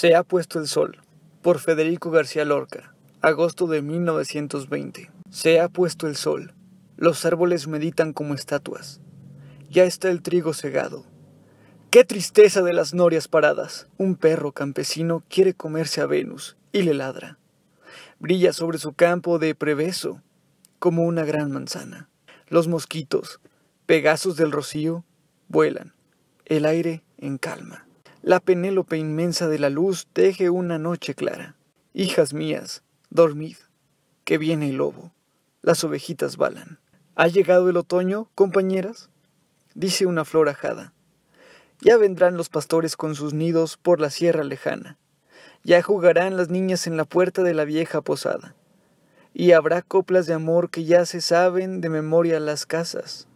Se ha puesto el sol, por Federico García Lorca, agosto de 1920. Se ha puesto el sol, los árboles meditan como estatuas. Ya está el trigo cegado. ¡Qué tristeza de las norias paradas! Un perro campesino quiere comerse a Venus y le ladra. Brilla sobre su campo de preveso como una gran manzana. Los mosquitos, pegasos del rocío, vuelan. El aire en calma la Penélope inmensa de la luz teje una noche clara. Hijas mías, dormid, que viene el lobo. Las ovejitas balan. ¿Ha llegado el otoño, compañeras? dice una flor ajada. Ya vendrán los pastores con sus nidos por la sierra lejana. Ya jugarán las niñas en la puerta de la vieja posada. Y habrá coplas de amor que ya se saben de memoria las casas.